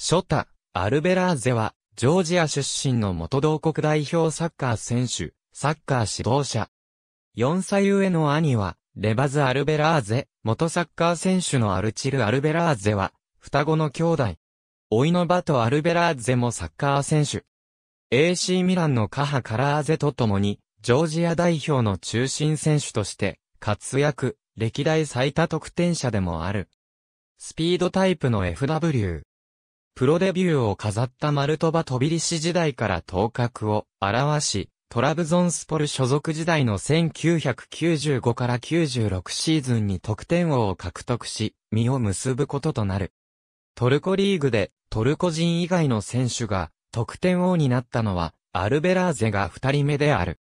ショタ、アルベラーゼは、ジョージア出身の元同国代表サッカー選手、サッカー指導者。4歳上の兄は、レバズ・アルベラーゼ、元サッカー選手のアルチル・アルベラーゼは、双子の兄弟。老いのバとアルベラーゼもサッカー選手。AC ミランのカハ・カラーゼと共に、ジョージア代表の中心選手として、活躍、歴代最多得点者でもある。スピードタイプの FW。プロデビューを飾ったマルトバ・トビリシ時代から頭角を表し、トラブゾンスポル所属時代の1995から96シーズンに得点王を獲得し、身を結ぶこととなる。トルコリーグでトルコ人以外の選手が得点王になったのはアルベラーゼが二人目である。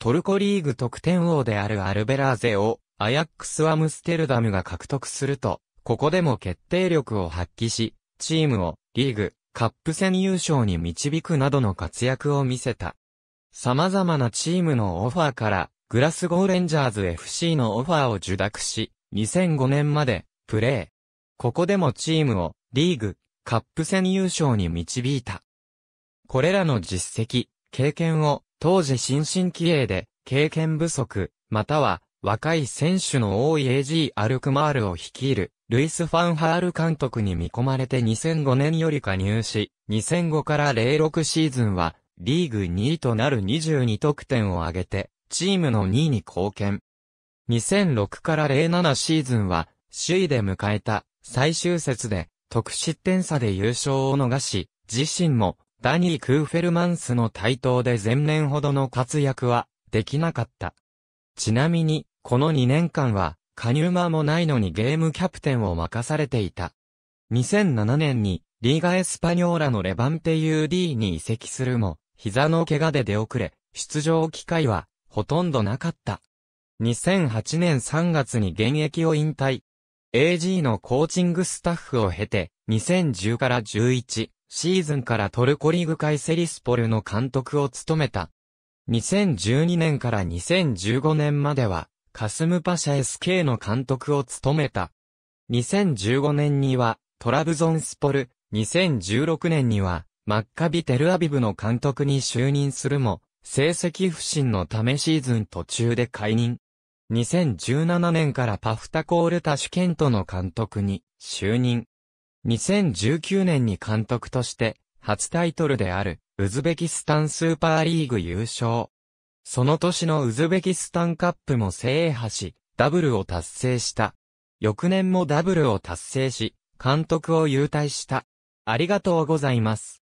トルコリーグ得点王であるアルベラーゼをアヤックス・アムステルダムが獲得すると、ここでも決定力を発揮し、チームをリーグ、カップ戦優勝に導くなどの活躍を見せた。様々なチームのオファーから、グラスゴーレンジャーズ FC のオファーを受諾し、2005年まで、プレー。ここでもチームを、リーグ、カップ戦優勝に導いた。これらの実績、経験を、当時新進気鋭で、経験不足、または、若い選手の多い AG アルクマールを率いる、ルイス・ファンハール監督に見込まれて2005年より加入し、2005から06シーズンは、リーグ2位となる22得点を挙げて、チームの2位に貢献。2006から07シーズンは、首位で迎えた最終節で、得失点差で優勝を逃し、自身も、ダニー・クーフェルマンスの台頭で前年ほどの活躍は、できなかった。ちなみに、この2年間は、加入間もないのにゲームキャプテンを任されていた。2007年に、リーガエスパニョーラのレバンテ UD に移籍するも、膝の怪我で出遅れ、出場機会は、ほとんどなかった。2008年3月に現役を引退。AG のコーチングスタッフを経て、2010から11シーズンからトルコリーグカイセリスポルの監督を務めた。2012年から2015年までは、カスムパシャ SK の監督を務めた。2015年には、トラブゾンスポル、2016年には、マッカビ・テルアビブの監督に就任するも、成績不振のためシーズン途中で解任。2017年からパフタコールタシュケントの監督に就任。2019年に監督として、初タイトルである、ウズベキスタンスーパーリーグ優勝。その年のウズベキスタンカップも制覇し、ダブルを達成した。翌年もダブルを達成し、監督を優待した。ありがとうございます。